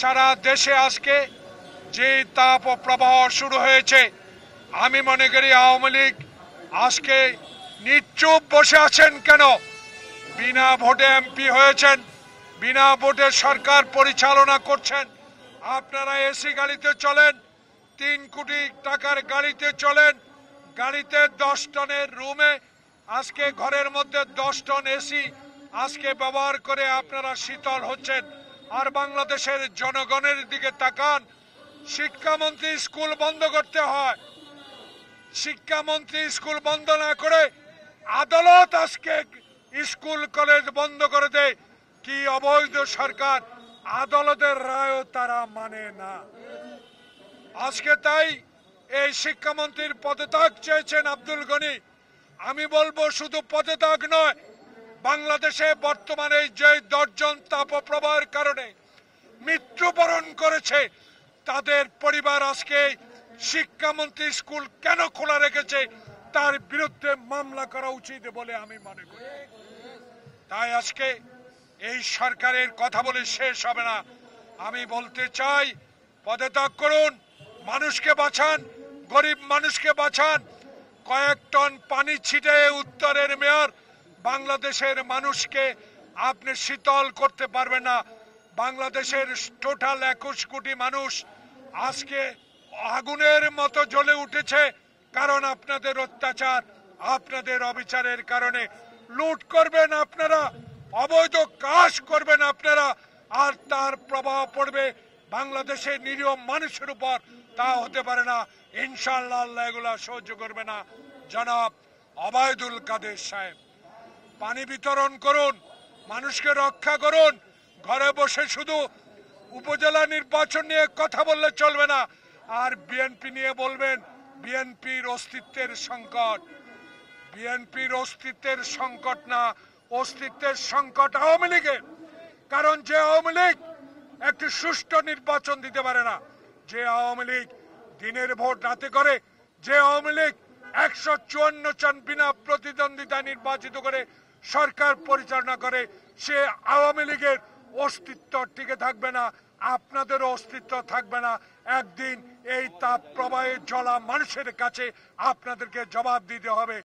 সারা দেশে আজকে যে তাপ ও প্রবাহ শুরু হয়েছে আমি মনে করি আওয়ামী লীগ আজকে নিচুপ বসে আছেন কেন বিনা ভোটে এমপি হয়েছেন বিনা ভোটে সরকার পরিচালনা করছেন আপনারা এসি গাড়িতে চলেন তিন কোটি টাকার গাড়িতে চলেন গাড়িতে দশ টনের রুমে আজকে ঘরের মধ্যে দশ টন এসি আজকে ব্যবহার করে আপনারা শীতল হচ্ছেন আর বাংলাদেশের জনগণের দিকে তাকান শিক্ষামন্ত্রী স্কুল বন্ধ করতে হয় শিক্ষামন্ত্রী স্কুল বন্ধ না করে আদালত আজকে স্কুল কলেজ বন্ধ করে দেয় কি অবৈধ সরকার আদালতের রায়ও তারা মানে না আজকে তাই এই শিক্ষামন্ত্রীর পদত্যাগ চেয়েছেন আব্দুল গনি আমি বলবো শুধু পদত্যাগ নয় বাংলাদেশে বর্তমানে যে দশজন তাপপ্রবাহের কারণে মৃত্যুবরণ করেছে তাদের পরিবার আজকে শিক্ষামন্ত্রী স্কুল কেন খোলা রেখেছে তার বিরুদ্ধে মামলা করা উচিত বলে আমি মনে করি তাই আজকে এই সরকারের কথা বলে শেষ হবে না আমি বলতে চাই পদত্যাগ করুন মানুষকে বাঁচান গরিব মানুষকে বাঁচান কয়েক টন পানি ছিটে উত্তরের মেয়র বাংলাদেশের মানুষকে আপনি শীতল করতে পারবেন না বাংলাদেশের টোটাল একুশ কোটি মানুষ আজকে আগুনের মতো জ্বলে উঠেছে কারণ আপনাদের অত্যাচার আপনাদের অবিচারের কারণে লুট করবেন আপনারা অবৈধ কাজ করবেন আপনারা আর তার প্রভাব পড়বে বাংলাদেশের নিরীহ মানুষের উপর তা হতে পারে না ইনশাল্লাহ এগুলা সহ্য করবে না জনাব অবায়দুল কাদের সাহেব পানি বিতরণ করুন মানুষকে রক্ষা করুন ঘরে বসে শুধু উপজেলা নির্বাচন নিয়ে কথা বললে চলবে না আর বিএনপি নিয়ে বলবেন বিএনপির অস্তিত্বের সংকট বিএনপির অস্তিত্বের সংকট না অস্তিত্বের সংকট আওয়ামী লীগের কারণ যে আওয়ামী লীগ একটি সুষ্ঠু নির্বাচন দিতে পারে না যে আওয়ামী লীগ দিনের ভোট রাতে করে যে আওয়ামী লীগ একশো চুয়ান্ন জন বিনা প্রতিদ্বন্দ্বিতায় নির্বাচিত করে সরকার পরিচালনা করে সে আওয়ামী লীগের অস্তিত্ব টিকে থাকবে না আপনাদের অস্তিত্ব থাকবে না একদিন এই তাপ প্রবাহে জলা মানুষের কাছে আপনাদেরকে জবাব দিতে হবে